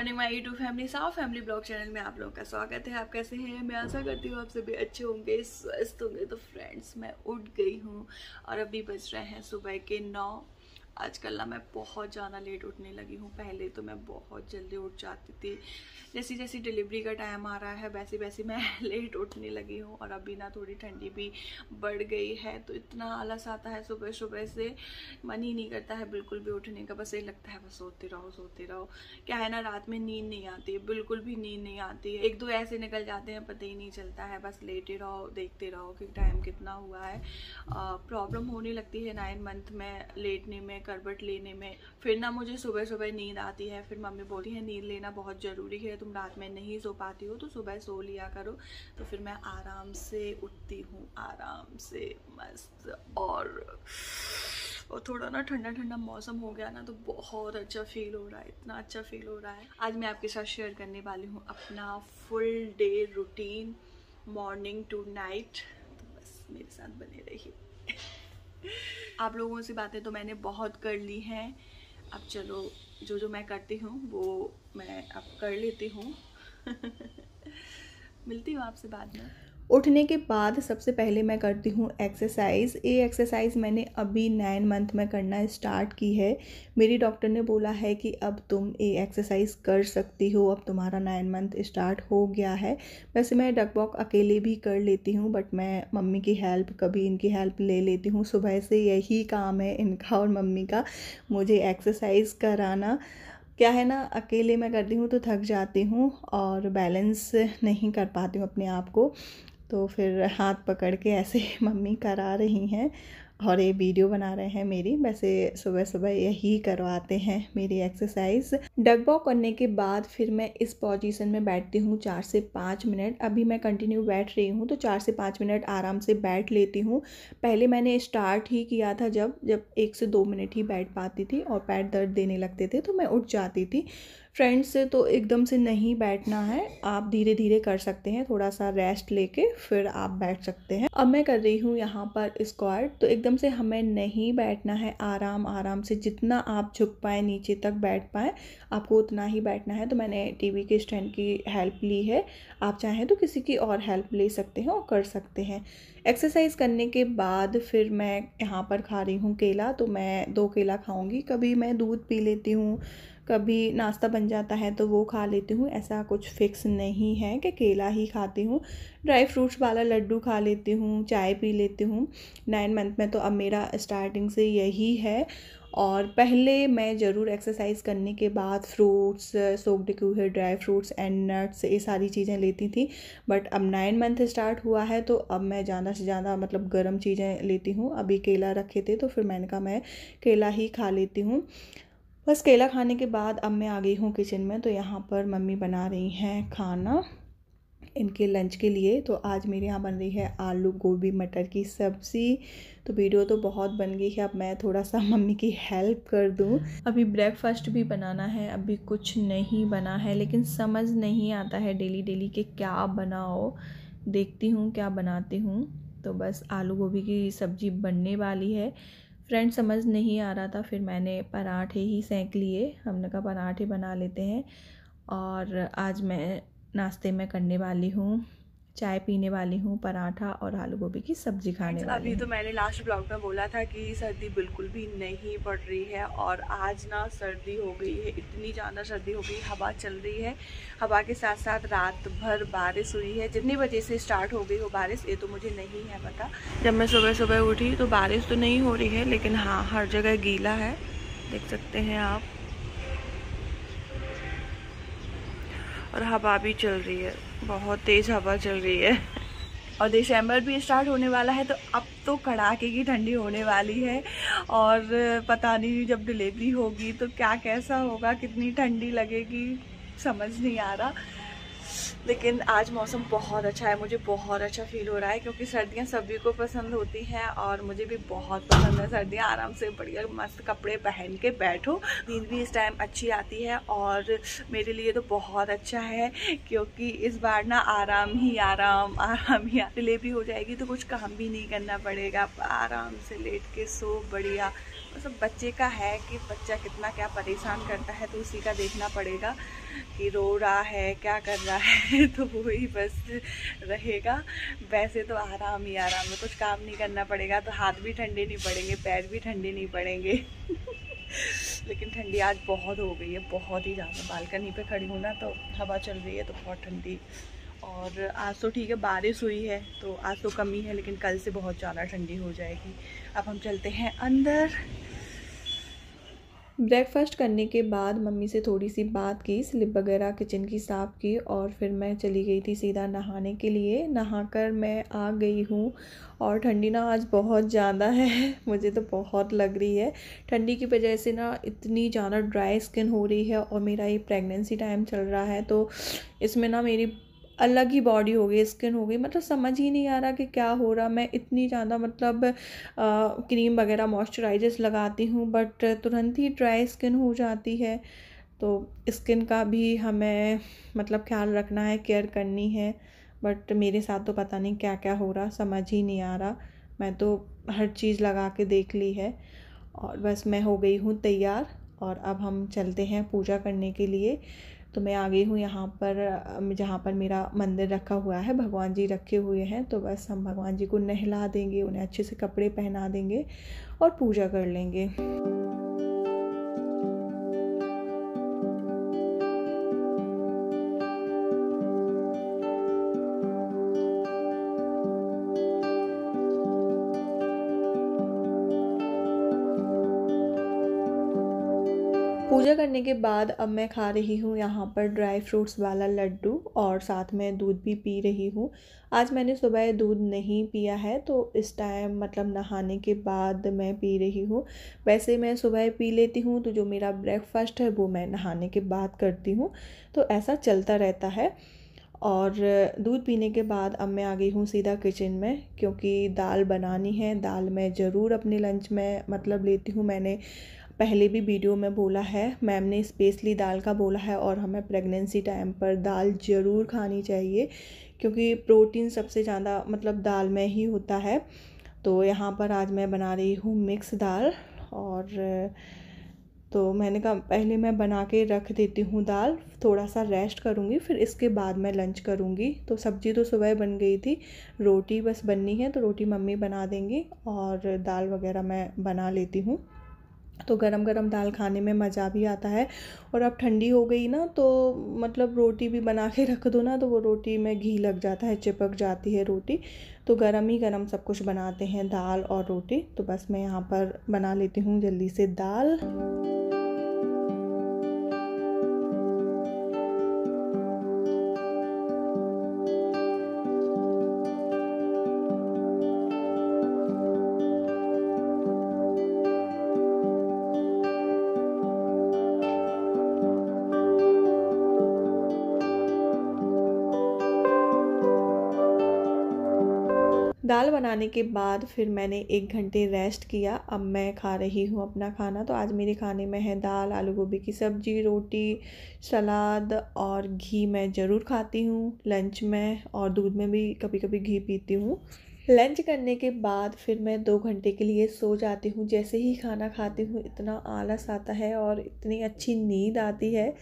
morning my YouTube family साफ family vlog channel में आप लोगों का स्वागत है आप कैसे हैं मैं आशा करती हूँ आप सभी अच्छे होंगे स्वस्थ होंगे तो फ्रेंड्स मैं उठ गई हूँ और अभी बज रहे हैं सुबह के नौ आजकल ना मैं बहुत ज़्यादा लेट उठने लगी हूँ पहले तो मैं बहुत जल्दी उठ जाती थी जैसी जैसी डिलीवरी का टाइम आ रहा है वैसे वैसे मैं लेट उठने लगी हूँ और अभी ना थोड़ी ठंडी भी बढ़ गई है तो इतना आलस आता है सुबह सुबह से मन ही नहीं करता है बिल्कुल भी उठने का बस ये लगता है बस सोते रहो सोते रहो क्या है ना रात में नींद नहीं आती बिल्कुल भी नींद नहीं आती एक दो ऐसे निकल जाते हैं पता ही नहीं चलता है बस लेटे रहो देखते रहो कि टाइम कितना हुआ है प्रॉब्लम होने लगती है नाइन मंथ में लेटने में करवट लेने में फिर ना मुझे सुबह सुबह नींद आती है फिर मम्मी बोलती है नींद लेना बहुत ज़रूरी है तुम रात में नहीं सो पाती हो तो सुबह सो लिया करो तो फिर मैं आराम से उठती हूँ आराम से मस्त और और थोड़ा ना ठंडा ठंडा मौसम हो गया ना तो बहुत अच्छा फील हो रहा है इतना अच्छा फील हो रहा है आज मैं आपके साथ शेयर करने वाली हूँ अपना full day routine morning to night तो बस मेरे साथ बने रहिए आप लोगों से बातें तो मैंने बहुत कर ली हैं अब चलो जो जो मैं करती हूँ वो मैं अब कर लेती हूँ मिलती हूँ आपसे बाद में उठने के बाद सबसे पहले मैं करती हूँ एक्सरसाइज ये एक्सरसाइज मैंने अभी नाइन मंथ में करना स्टार्ट की है मेरी डॉक्टर ने बोला है कि अब तुम ये एक्सरसाइज कर सकती हो अब तुम्हारा नाइन मंथ स्टार्ट हो गया है वैसे मैं डक वॉक अकेले भी कर लेती हूँ बट मैं मम्मी की हेल्प कभी इनकी हेल्प ले लेती हूँ सुबह से यही काम है इनका और मम्मी का मुझे एक्सरसाइज कराना क्या है ना अकेले मैं करती हूँ तो थक जाती हूँ और बैलेंस नहीं कर पाती हूँ अपने आप को तो फिर हाथ पकड़ के ऐसे मम्मी करा रही हैं और ये वीडियो बना रहे हैं मेरी वैसे सुबह सुबह यही करवाते हैं मेरी एक्सरसाइज डग वॉक करने के बाद फिर मैं इस पोजीशन में बैठती हूँ चार से पाँच मिनट अभी मैं कंटिन्यू बैठ रही हूँ तो चार से पाँच मिनट आराम से बैठ लेती हूँ पहले मैंने स्टार्ट ही किया था जब जब एक से दो मिनट ही बैठ पाती थी और पैर दर्द देने लगते थे तो मैं उठ जाती थी फ्रेंड्स से तो एकदम से नहीं बैठना है आप धीरे धीरे कर सकते हैं थोड़ा सा रेस्ट लेके फिर आप बैठ सकते हैं अब मैं कर रही हूँ यहाँ पर स्क्वाड तो एकदम से हमें नहीं बैठना है आराम आराम से जितना आप झुक पाए नीचे तक बैठ पाए आपको उतना ही बैठना है तो मैंने टीवी के स्टैंड की हेल्प ली है आप चाहें तो किसी की और हेल्प ले सकते हैं और कर सकते हैं एक्सरसाइज करने के बाद फिर मैं यहाँ पर खा रही हूँ केला तो मैं दो केला खाऊंगी कभी मैं दूध पी लेती हूँ कभी नाश्ता बन जाता है तो वो खा लेती हूँ ऐसा कुछ फिक्स नहीं है कि केला ही खाती हूँ ड्राई फ्रूट्स वाला लड्डू खा लेती हूँ चाय पी लेती हूँ नाइन मंथ में तो अब मेरा स्टार्टिंग से यही है और पहले मैं ज़रूर एक्सरसाइज करने के बाद फ्रूट्स सोक्ड हुए ड्राई फ्रूट्स एंड नट्स ये सारी चीज़ें लेती थी बट अब नाइन मंथ स्टार्ट हुआ है तो अब मैं ज़्यादा से ज़्यादा मतलब गर्म चीज़ें लेती हूँ अभी केला रखे थे तो फिर मैंने कहा मैं केला ही खा लेती हूँ बस केला खाने के बाद अब मैं आ गई हूँ किचन में तो यहाँ पर मम्मी बना रही हैं खाना इनके लंच के लिए तो आज मेरे यहाँ बन रही है आलू गोभी मटर की सब्ज़ी तो वीडियो तो बहुत बन गई है अब मैं थोड़ा सा मम्मी की हेल्प कर दूँ अभी ब्रेकफास्ट भी बनाना है अभी कुछ नहीं बना है लेकिन समझ नहीं आता है डेली डेली के क्या बनाओ देखती हूँ क्या बनाती हूँ तो बस आलू गोभी की सब्ज़ी बनने वाली है फ्रेंड समझ नहीं आ रहा था फिर मैंने पराठे ही सेंक लिए हमने कहा पराठे बना लेते हैं और आज मैं नाश्ते में करने वाली हूँ चाय पीने वाली हूँ पराठा और आलू गोभी की सब्जी खाने वाली अभी तो मैंने लास्ट ब्लॉग में बोला था कि सर्दी बिल्कुल भी नहीं पड़ रही है और आज ना सर्दी हो गई है इतनी ज़्यादा सर्दी हो गई हवा चल रही है हवा के साथ साथ रात भर बारिश हुई है जितनी बजे से स्टार्ट हो गई हो बारिश ये तो मुझे नहीं है पता जब मैं सुबह सुबह उठी तो बारिश तो नहीं हो रही है लेकिन हाँ हर जगह गीला है देख सकते हैं आप और हवा भी चल रही है बहुत तेज़ हवा चल रही है और दिसंबर भी स्टार्ट होने वाला है तो अब तो कड़ाके की ठंडी होने वाली है और पता नहीं जब डिलीवरी होगी तो क्या कैसा होगा कितनी ठंडी लगेगी समझ नहीं आ रहा लेकिन आज मौसम बहुत अच्छा है मुझे बहुत अच्छा फील हो रहा है क्योंकि सर्दियाँ सभी को पसंद होती हैं और मुझे भी बहुत पसंद है सर्दियाँ आराम से बढ़िया मस्त कपड़े पहन के बैठो नींद भी इस टाइम अच्छी आती है और मेरे लिए तो बहुत अच्छा है क्योंकि इस बार ना आराम ही आराम आराम ही डिले भी हो जाएगी तो कुछ काम भी नहीं करना पड़ेगा आराम से लेट के सो बढ़िया तो सब बच्चे का है कि बच्चा कितना क्या परेशान करता है तो उसी का देखना पड़ेगा कि रो रहा है क्या कर रहा है तो वो ही बस रहेगा वैसे तो आराम ही आराम है कुछ काम नहीं करना पड़ेगा तो हाथ भी ठंडे नहीं पड़ेंगे पैर भी ठंडे नहीं पड़ेंगे लेकिन ठंडी आज बहुत हो गई है बहुत ही ज़्यादा बालकनी पे खड़ी हूँ ना तो हवा चल रही है तो बहुत ठंडी और आज तो ठीक है बारिश हुई है तो आज तो कमी है लेकिन कल से बहुत ज़्यादा ठंडी हो जाएगी अब हम चलते हैं अंदर ब्रेकफास्ट करने के बाद मम्मी से थोड़ी सी बात की स्लिप वगैरह किचन की साफ़ की और फिर मैं चली गई थी सीधा नहाने के लिए नहाकर मैं आ गई हूँ और ठंडी ना आज बहुत ज़्यादा है मुझे तो बहुत लग रही है ठंडी की वजह से ना इतनी ज़्यादा ड्राई स्किन हो रही है और मेरा ये प्रेगनेंसी टाइम चल रहा है तो इसमें ना मेरी अलग ही बॉडी हो गई स्किन हो गई मतलब समझ ही नहीं आ रहा कि क्या हो रहा मैं इतनी ज़्यादा मतलब आ, क्रीम वगैरह मॉइस्चराइजर्स लगाती हूँ बट तुरंत ही ड्राई स्किन हो जाती है तो स्किन का भी हमें मतलब ख्याल रखना है केयर करनी है बट मेरे साथ तो पता नहीं क्या क्या हो रहा समझ ही नहीं आ रहा मैं तो हर चीज़ लगा के देख ली है और बस मैं हो गई हूँ तैयार और अब हम चलते हैं पूजा करने के लिए तो मैं आ गई हूँ यहाँ पर जहाँ पर मेरा मंदिर रखा हुआ है भगवान जी रखे हुए हैं तो बस हम भगवान जी को नहला देंगे उन्हें अच्छे से कपड़े पहना देंगे और पूजा कर लेंगे पूजा करने के बाद अब मैं खा रही हूँ यहाँ पर ड्राई फ्रूट्स वाला लड्डू और साथ में दूध भी पी रही हूँ आज मैंने सुबह दूध नहीं पिया है तो इस टाइम मतलब नहाने के बाद मैं पी रही हूँ वैसे मैं सुबह पी लेती हूँ तो जो मेरा ब्रेकफास्ट है वो मैं नहाने के बाद करती हूँ तो ऐसा चलता रहता है और दूध पीने के बाद अब मैं आ गई हूँ सीधा किचन में क्योंकि दाल बनानी है दाल मैं ज़रूर अपने लंच में मतलब लेती हूँ मैंने पहले भी वीडियो में बोला है मैम ने स्पेसली दाल का बोला है और हमें प्रेगनेंसी टाइम पर दाल ज़रूर खानी चाहिए क्योंकि प्रोटीन सबसे ज़्यादा मतलब दाल में ही होता है तो यहाँ पर आज मैं बना रही हूँ मिक्स दाल और तो मैंने कहा पहले मैं बना के रख देती हूँ दाल थोड़ा सा रेस्ट करूँगी फिर इसके बाद मैं लंच करूँगी तो सब्ज़ी तो सुबह बन गई थी रोटी बस बननी है तो रोटी मम्मी बना देंगी और दाल वगैरह मैं बना लेती हूँ तो गरम गरम दाल खाने में मज़ा भी आता है और अब ठंडी हो गई ना तो मतलब रोटी भी बना के रख दो ना तो वो रोटी में घी लग जाता है चिपक जाती है रोटी तो गरम ही गरम सब कुछ बनाते हैं दाल और रोटी तो बस मैं यहाँ पर बना लेती हूँ जल्दी से दाल दाल बनाने के बाद फिर मैंने एक घंटे रेस्ट किया अब मैं खा रही हूँ अपना खाना तो आज मेरे खाने में है दाल आलू गोभी की सब्ज़ी रोटी सलाद और घी मैं ज़रूर खाती हूँ लंच में और दूध में भी कभी कभी घी पीती हूँ लंच करने के बाद फिर मैं दो घंटे के लिए सो जाती हूँ जैसे ही खाना खाती हूँ इतना आलस आता है और इतनी अच्छी नींद आती है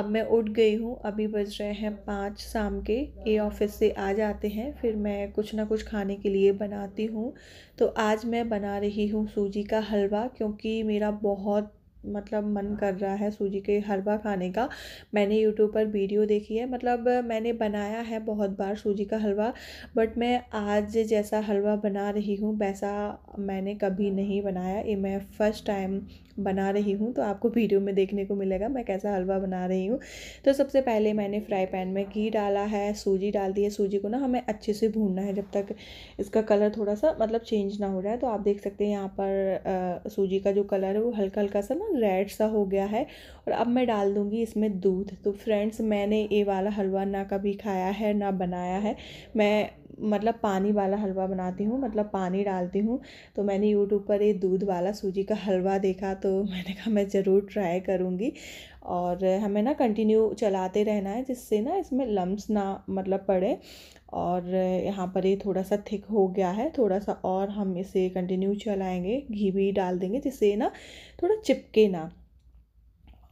अब मैं उठ गई हूँ अभी बज रहे हैं पाँच शाम के ये ऑफिस से आ जाते हैं फिर मैं कुछ ना कुछ खाने के लिए बनाती हूँ तो आज मैं बना रही हूँ सूजी का हलवा क्योंकि मेरा बहुत मतलब मन कर रहा है सूजी के हलवा खाने का मैंने यूट्यूब पर वीडियो देखी है मतलब मैंने बनाया है बहुत बार सूजी का हलवा बट मैं आज जैसा हलवा बना रही हूँ वैसा मैंने कभी नहीं बनाया ये मैं फ़र्स्ट टाइम बना रही हूँ तो आपको वीडियो में देखने को मिलेगा मैं कैसा हलवा बना रही हूँ तो सबसे पहले मैंने फ्राई पैन में घी डाला है सूजी डाल दी है सूजी को ना हमें अच्छे से भूनना है जब तक इसका कलर थोड़ा सा मतलब चेंज ना हो रहा है तो आप देख सकते हैं यहाँ पर आ, सूजी का जो कलर है वो हल्का हल्का सा ना रेड सा हो गया है और अब मैं डाल दूंगी इसमें दूध तो फ्रेंड्स मैंने ये वाला हलवा ना कभी खाया है ना बनाया है मैं मतलब पानी वाला हलवा बनाती हूँ मतलब पानी डालती हूँ तो मैंने यूट्यूब पर ये दूध वाला सूजी का हलवा देखा तो मैंने कहा मैं ज़रूर ट्राई करूँगी और हमें ना कंटिन्यू चलाते रहना है जिससे ना इसमें लम्ब ना मतलब पड़े और यहाँ पर ये थोड़ा सा थिक हो गया है थोड़ा सा और हम इसे कंटिन्यू चलाएंगे घी भी डाल देंगे जिससे ना थोड़ा चिपके ना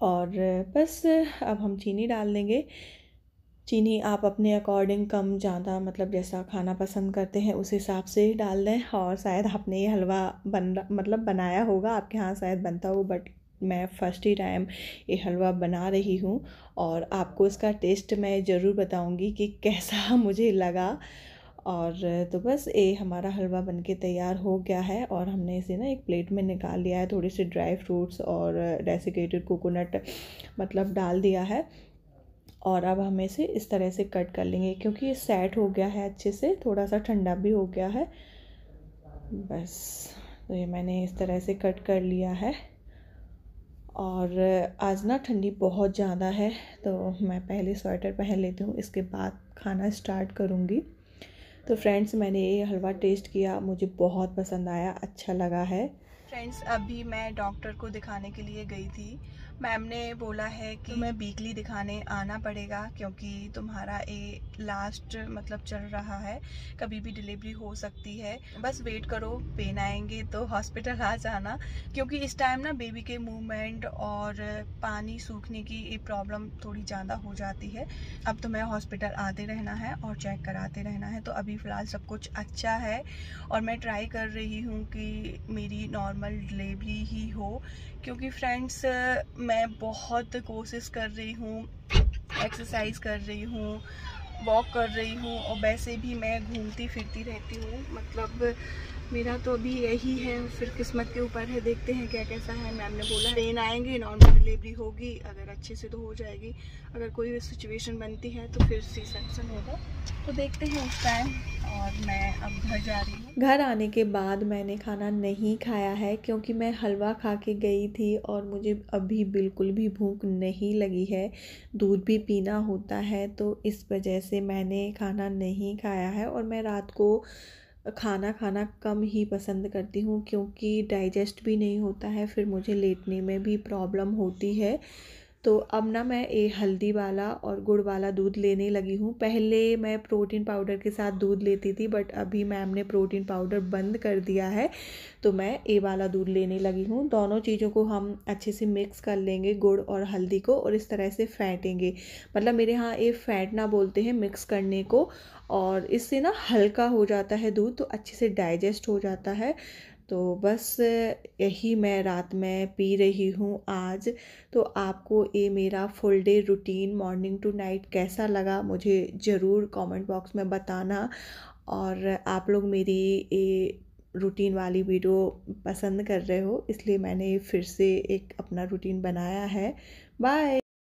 और बस अब हम चीनी डाल देंगे चीनी आप अपने अकॉर्डिंग कम ज़्यादा मतलब जैसा खाना पसंद करते हैं उस हिसाब से डाल दें और शायद आपने ये हलवा बन मतलब बनाया होगा आपके यहाँ शायद बनता हो बट मैं फ़र्स्ट ही टाइम ये हलवा बना रही हूँ और आपको इसका टेस्ट मैं ज़रूर बताऊँगी कि कैसा मुझे लगा और तो बस ये हमारा हलवा बनके तैयार हो गया है और हमने इसे ना एक प्लेट में निकाल लिया है थोड़े से ड्राई फ्रूट्स और डेसिकेटेड कोकोनट मतलब डाल दिया है और अब हम इसे इस तरह से कट कर लेंगे क्योंकि ये सेट हो गया है अच्छे से थोड़ा सा ठंडा भी हो गया है बस तो ये मैंने इस तरह से कट कर लिया है और आज ना ठंडी बहुत ज़्यादा है तो मैं पहले स्वेटर पहन लेती हूँ इसके बाद खाना स्टार्ट करूँगी तो फ्रेंड्स मैंने ये हलवा टेस्ट किया मुझे बहुत पसंद आया अच्छा लगा है फ्रेंड्स अभी मैं डॉक्टर को दिखाने के लिए गई थी मैम ने बोला है कि मैं वीकली दिखाने आना पड़ेगा क्योंकि तुम्हारा ए लास्ट मतलब चल रहा है कभी भी डिलीवरी हो सकती है बस वेट करो पेन आएंगे तो हॉस्पिटल आ जाना क्योंकि इस टाइम ना बेबी के मूवमेंट और पानी सूखने की ये प्रॉब्लम थोड़ी ज़्यादा हो जाती है अब तो मैं हॉस्पिटल आते रहना है और चेक कराते रहना है तो अभी फ़िलहाल सब कुछ अच्छा है और मैं ट्राई कर रही हूँ कि मेरी नॉर्मल नॉर्मल डिलीवरी ही हो क्योंकि फ्रेंड्स मैं बहुत कोशिश कर रही हूँ एक्सरसाइज कर रही हूँ वॉक कर रही हूँ और वैसे भी मैं घूमती फिरती रहती हूँ मतलब मेरा तो अभी यही है फिर किस्मत के ऊपर है देखते हैं क्या कैसा है मैम ने बोला ट्रेन आएंगे नॉर्मल डिलीवरी होगी अगर अच्छे से तो हो जाएगी अगर कोई भी सिचुएशन बनती है तो फिर सी सेक्शन होगा तो देखते हैं उस टाइम और मैं अब घर जा रही हूँ घर आने के बाद मैंने खाना नहीं खाया है क्योंकि मैं हलवा खा के गई थी और मुझे अभी बिल्कुल भी भूख नहीं लगी है दूध भी पीना होता है तो इस वजह से मैंने खाना नहीं खाया है और मैं रात को खाना खाना कम ही पसंद करती हूँ क्योंकि डाइजेस्ट भी नहीं होता है फिर मुझे लेटने में भी प्रॉब्लम होती है तो अब ना मैं ये हल्दी वाला और गुड़ वाला दूध लेने लगी हूँ पहले मैं प्रोटीन पाउडर के साथ दूध लेती थी बट अभी मैम ने प्रोटीन पाउडर बंद कर दिया है तो मैं ए वाला दूध लेने लगी हूँ दोनों चीज़ों को हम अच्छे से मिक्स कर लेंगे गुड़ और हल्दी को और इस तरह से फेंटेंगे मतलब मेरे यहाँ ये ना बोलते हैं मिक्स करने को और इससे ना हल्का हो जाता है दूध तो अच्छे से डाइजेस्ट हो जाता है तो बस यही मैं रात में पी रही हूँ आज तो आपको ये मेरा full day routine morning to night कैसा लगा मुझे ज़रूर कमेंट बॉक्स में बताना और आप लोग मेरी ये रूटीन वाली वीडियो पसंद कर रहे हो इसलिए मैंने फिर से एक अपना रूटीन बनाया है बाय